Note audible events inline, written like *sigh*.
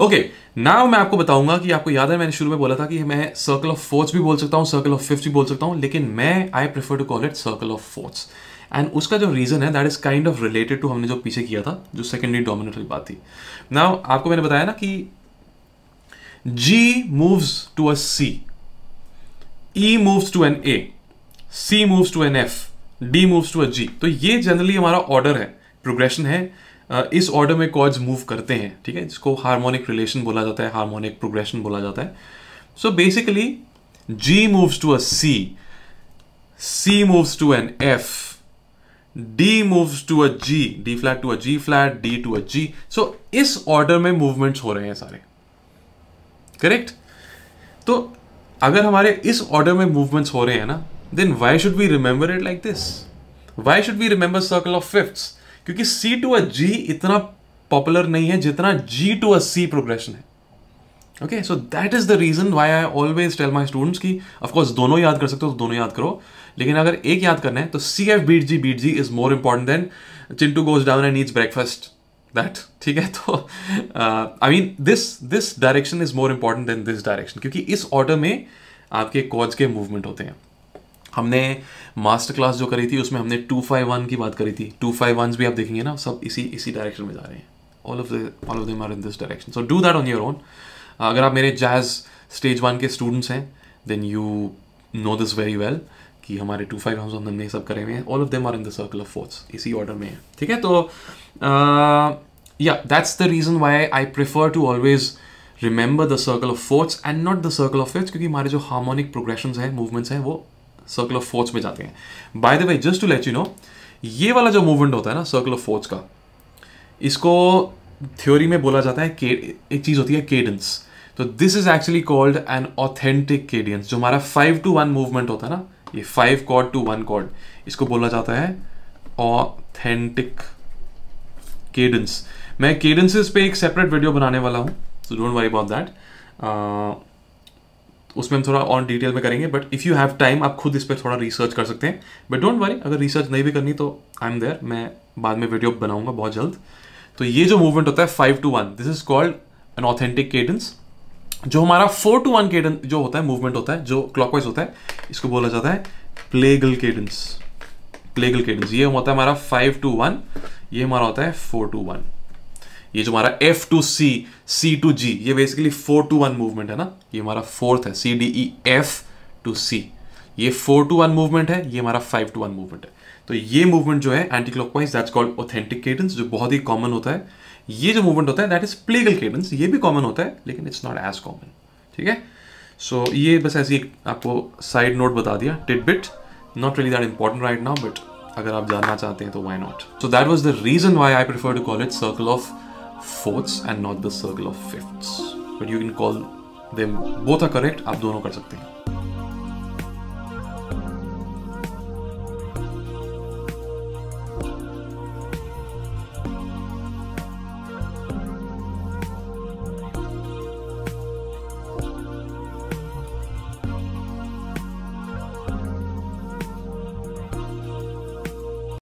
okay now मैं आपको बताऊंगा कि आपको याद है मैंने शुरू में बोला था कि मैं सर्कल ऑफ फोर्थ भी बोल सकता हूँ सर्कल ऑफ फिफ्थ भी बोल सकता हूँ लेकिन मैं I prefer to call it circle of fourth and उसका जो रीज़न है that is kind of related to हमने जो पीछे किया था जो सेकेंडरी डोमिनेट वाली बात थी ना आपको मैंने बताया ना कि G moves to a C E moves to an A C moves to an F D moves to a G तो ये जनरली हमारा ऑर्डर है प्रोग्रेशन है इस ऑर्डर में कॉर्ड्स मूव करते हैं ठीक है जिसको हार्मोनिक रिलेशन बोला जाता है हार्मोनिक प्रोग्रेशन बोला जाता है so basically G moves to a C C moves to an F D moves to a G D flat to a G flat D to a G so इस order में movements हो रहे हैं सारे correct तो अगर हमारे इस ऑर्डर में मूवमेंट्स हो रहे हैं ना then why should we remember it like this why should we remember circle of fifth क्योंकि सी टू अ जी इतना पॉपुलर नहीं है जितना G to a C progression है okay so that is the reason why I always tell my students की of course दोनों याद कर सकते हो तो दोनों याद करो लेकिन अगर एक याद करना है तो C F beat G beat G is more important than Chintu goes down and needs breakfast that ठीक है *laughs* तो I mean this this direction is more important than this direction क्योंकि इस ऑर्डर में आपके कॉज के मूवमेंट होते हैं हमने मास्टर क्लास जो करी थी उसमें हमने टू फाइव वन की बात करी थी टू फाइव वन भी आप देखेंगे ना सब इसी इसी डायरेक्शन में जा रहे हैं all of all of them are in this direction so do that on your own अगर आप मेरे जैज स्टेज वन के स्टूडेंट्स हैं then you know this very well कि हमारे टू फाइव हाउस हमने सब करे हुए हैं all of them are in the circle of fourth इसी ऑर्डर में है ठीक है तो yeah that's the reason why I prefer to always remember the circle of fourths and not the circle of fifth क्योंकि हमारे जो हार्मोनिक प्रोग्रेशन हैं मूवमेंट्स हैं वो सर्कल ऑफ फोर्स में जाते हैं by the way just to let you know ये वाला जो मूवमेंट होता है ना सर्कल ऑफ फोर्स का इसको थ्योरी में बोला जाता है एक चीज़ होती है केडेंस तो this is actually called an authentic cadence जो हमारा फाइव टू वन मूवमेंट होता है ना ये five chord to one chord इसको बोला जाता है ऑथेंटिक केडेंस मैं केडेंसेस पे एक सेपरेट वीडियो बनाने वाला हूं so don't worry about that उसमें हम थोड़ा और डिटेल में करेंगे but if you have time आप खुद इस पर थोड़ा रिसर्च कर सकते हैं बट डोंट वरी अगर रिसर्च नहीं भी करनी तो आई एम देयर मैं बाद में वीडियो बनाऊंगा बहुत जल्द तो ये जो मूवमेंट होता है five to one this is called an authentic cadence जो हमारा फोर टू वन केडेंस जो होता है मूवमेंट होता है जो क्लॉकवाइज होता है इसको बोला जाता है प्लेगल केडेंस प्लेगल केडेंस ये होता है हमारा फाइव टू वन ये हमारा होता है फोर टू वन ये जो हमारा F to C C to G ये basically four to one movement है ना ये हमारा फोर्थ है C D E F to C ये फोर टू वन मूवमेंट है ये हमारा फाइव टू वन मूवमेंट है तो ये मूवमेंट जो है anticlockwise that's called authentic cadence जो बहुत ही कॉमन होता है ये जो मूवमेंट होता है दैट इज प्लेगल केडेंस ये भी कॉमन होता है लेकिन इट्स नॉट एज कॉमन ठीक है सो ये बस ऐसी एक आपको साइड नोट बता दिया titbit not really that important right now but अगर आप जानना चाहते हैं तो why not so that was the reason why I prefer to call it circle of fourths and not the circle of fifths but you can call them both are correct आप दोनों कर सकते हैं